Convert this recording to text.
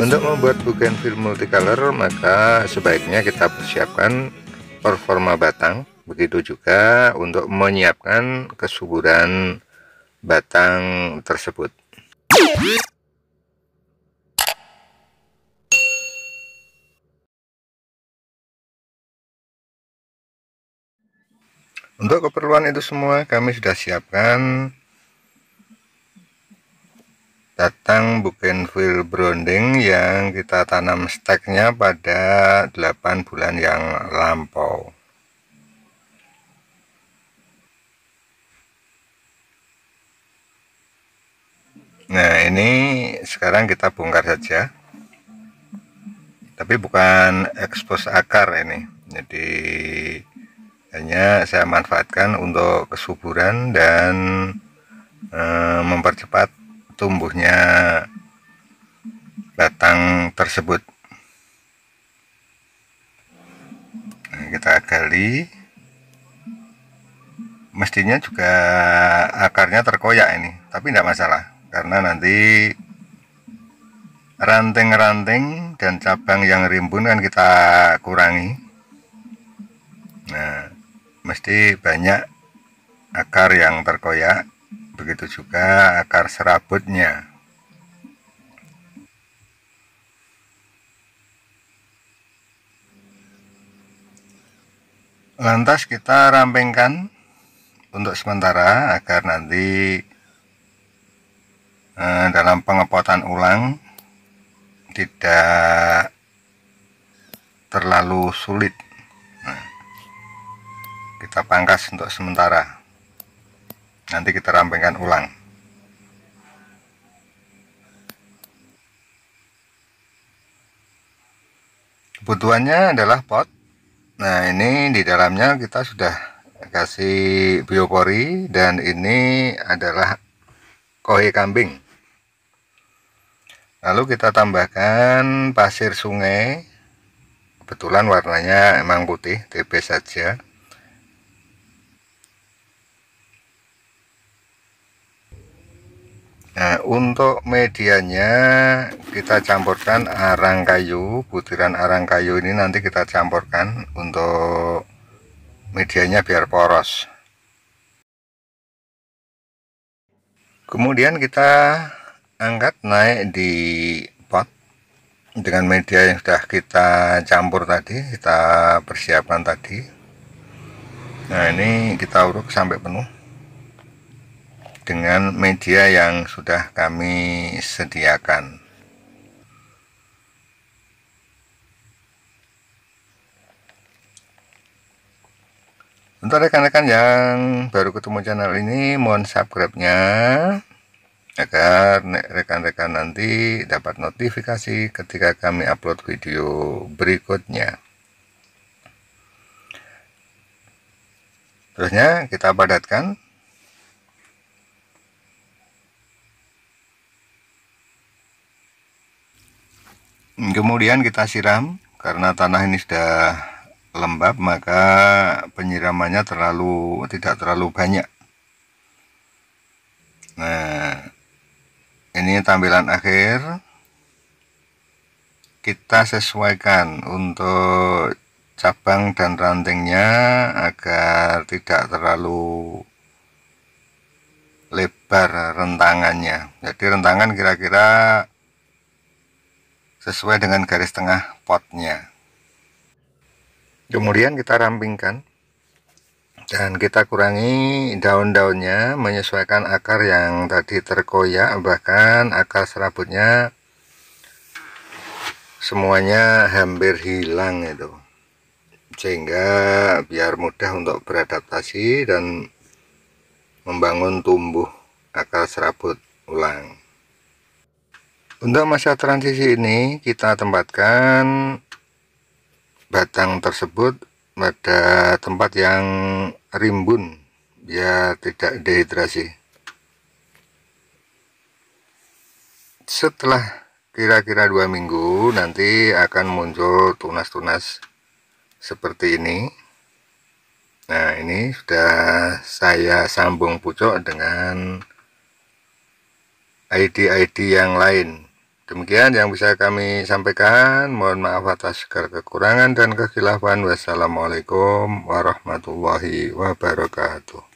Untuk membuat bukaan film multicolor, maka sebaiknya kita persiapkan performa batang. Begitu juga untuk menyiapkan kesuburan batang tersebut. Untuk keperluan itu semua kami sudah siapkan datang bukan fill branding yang kita tanam steknya pada 8 bulan yang lampau. Nah ini sekarang kita bongkar saja Tapi bukan ekspos akar ini Jadi hanya saya manfaatkan untuk kesuburan dan e, mempercepat tumbuhnya batang tersebut nah, kita gali mestinya juga akarnya terkoyak ini tapi tidak masalah karena nanti ranting-ranting dan cabang yang rimbun kan kita kurangi nah mesti banyak akar yang terkoyak begitu juga akar serabutnya. Lantas kita rampingkan untuk sementara agar nanti eh, dalam pengepotan ulang tidak terlalu sulit. Nah, kita pangkas untuk sementara nanti kita rampingkan ulang kebutuhannya adalah pot nah ini di dalamnya kita sudah kasih biopori dan ini adalah kohe kambing lalu kita tambahkan pasir sungai kebetulan warnanya emang putih tipis saja Nah, untuk medianya kita campurkan arang kayu, butiran arang kayu ini nanti kita campurkan untuk medianya biar poros. Kemudian kita angkat naik di pot dengan media yang sudah kita campur tadi, kita persiapkan tadi. Nah, ini kita uruk sampai penuh dengan media yang sudah kami sediakan. Untuk rekan-rekan yang baru ketemu channel ini, mohon subscribe-nya agar rekan-rekan nanti dapat notifikasi ketika kami upload video berikutnya. Terusnya kita padatkan Hmm, kemudian kita siram karena tanah ini sudah lembab maka penyiramannya terlalu tidak terlalu banyak nah ini tampilan akhir kita sesuaikan untuk cabang dan rantingnya agar tidak terlalu lebar rentangannya jadi rentangan kira-kira sesuai dengan garis tengah potnya. Kemudian kita rampingkan dan kita kurangi daun-daunnya menyesuaikan akar yang tadi terkoyak bahkan akar serabutnya semuanya hampir hilang itu sehingga biar mudah untuk beradaptasi dan membangun tumbuh akar serabut ulang untuk masa transisi ini kita tempatkan batang tersebut pada tempat yang rimbun biar tidak dehidrasi. Setelah kira-kira dua minggu nanti akan muncul tunas-tunas seperti ini. Nah ini sudah saya sambung pucuk dengan ID-ID yang lain Demikian yang bisa kami sampaikan. Mohon maaf atas kekurangan dan kekhilafan. Wassalamualaikum warahmatullahi wabarakatuh.